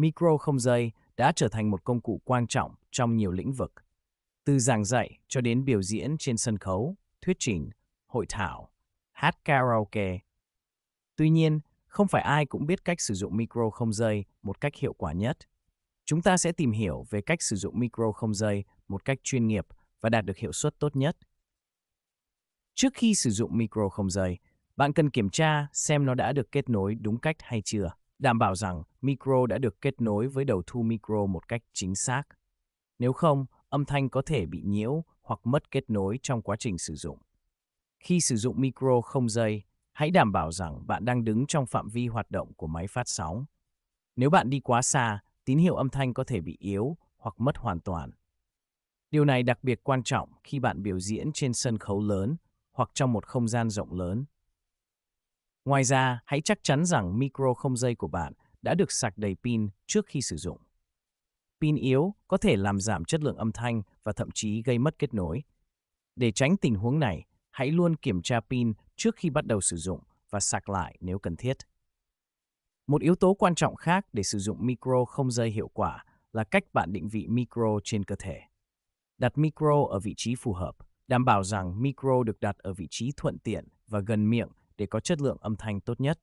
micro không dây đã trở thành một công cụ quan trọng trong nhiều lĩnh vực, từ giảng dạy cho đến biểu diễn trên sân khấu, thuyết trình, hội thảo, hát karaoke. Tuy nhiên, không phải ai cũng biết cách sử dụng micro không dây một cách hiệu quả nhất. Chúng ta sẽ tìm hiểu về cách sử dụng micro không dây một cách chuyên nghiệp và đạt được hiệu suất tốt nhất. Trước khi sử dụng micro không dây, bạn cần kiểm tra xem nó đã được kết nối đúng cách hay chưa đảm bảo rằng micro đã được kết nối với đầu thu micro một cách chính xác. Nếu không, âm thanh có thể bị nhiễu hoặc mất kết nối trong quá trình sử dụng. Khi sử dụng micro không dây, hãy đảm bảo rằng bạn đang đứng trong phạm vi hoạt động của máy phát sóng. Nếu bạn đi quá xa, tín hiệu âm thanh có thể bị yếu hoặc mất hoàn toàn. Điều này đặc biệt quan trọng khi bạn biểu diễn trên sân khấu lớn hoặc trong một không gian rộng lớn. Ngoài ra, hãy chắc chắn rằng micro không dây của bạn đã được sạc đầy pin trước khi sử dụng. Pin yếu có thể làm giảm chất lượng âm thanh và thậm chí gây mất kết nối. Để tránh tình huống này, hãy luôn kiểm tra pin trước khi bắt đầu sử dụng và sạc lại nếu cần thiết. Một yếu tố quan trọng khác để sử dụng micro không dây hiệu quả là cách bạn định vị micro trên cơ thể. Đặt micro ở vị trí phù hợp, đảm bảo rằng micro được đặt ở vị trí thuận tiện và gần miệng để có chất lượng âm thanh tốt nhất.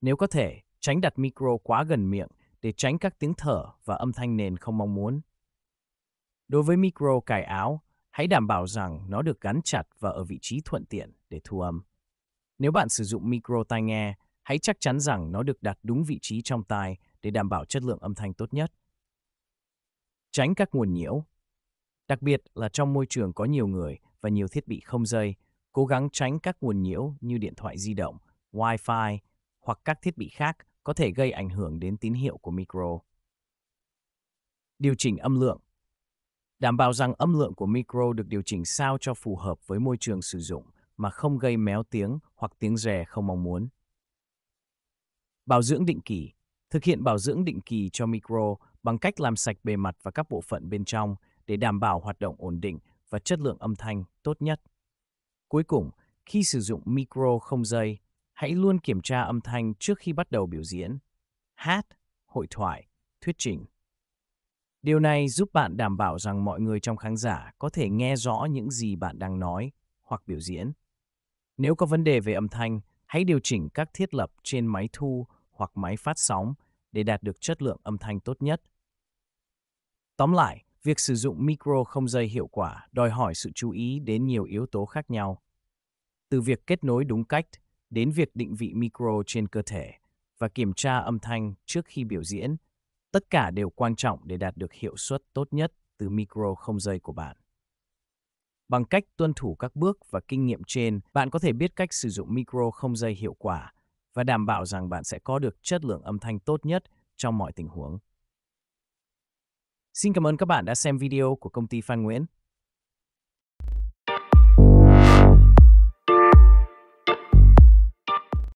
Nếu có thể, tránh đặt micro quá gần miệng để tránh các tiếng thở và âm thanh nền không mong muốn. Đối với micro cài áo, hãy đảm bảo rằng nó được gắn chặt và ở vị trí thuận tiện để thu âm. Nếu bạn sử dụng micro tai nghe, hãy chắc chắn rằng nó được đặt đúng vị trí trong tai để đảm bảo chất lượng âm thanh tốt nhất. Tránh các nguồn nhiễu, đặc biệt là trong môi trường có nhiều người và nhiều thiết bị không dây Cố gắng tránh các nguồn nhiễu như điện thoại di động, Wi-Fi hoặc các thiết bị khác có thể gây ảnh hưởng đến tín hiệu của micro. Điều chỉnh âm lượng Đảm bảo rằng âm lượng của micro được điều chỉnh sao cho phù hợp với môi trường sử dụng mà không gây méo tiếng hoặc tiếng rè không mong muốn. Bảo dưỡng định kỳ Thực hiện bảo dưỡng định kỳ cho micro bằng cách làm sạch bề mặt và các bộ phận bên trong để đảm bảo hoạt động ổn định và chất lượng âm thanh tốt nhất. Cuối cùng, khi sử dụng micro không dây, hãy luôn kiểm tra âm thanh trước khi bắt đầu biểu diễn, hát, hội thoại, thuyết trình. Điều này giúp bạn đảm bảo rằng mọi người trong khán giả có thể nghe rõ những gì bạn đang nói hoặc biểu diễn. Nếu có vấn đề về âm thanh, hãy điều chỉnh các thiết lập trên máy thu hoặc máy phát sóng để đạt được chất lượng âm thanh tốt nhất. Tóm lại, việc sử dụng micro không dây hiệu quả đòi hỏi sự chú ý đến nhiều yếu tố khác nhau. Từ việc kết nối đúng cách đến việc định vị micro trên cơ thể và kiểm tra âm thanh trước khi biểu diễn, tất cả đều quan trọng để đạt được hiệu suất tốt nhất từ micro không dây của bạn. Bằng cách tuân thủ các bước và kinh nghiệm trên, bạn có thể biết cách sử dụng micro không dây hiệu quả và đảm bảo rằng bạn sẽ có được chất lượng âm thanh tốt nhất trong mọi tình huống. Xin cảm ơn các bạn đã xem video của công ty Phan Nguyễn.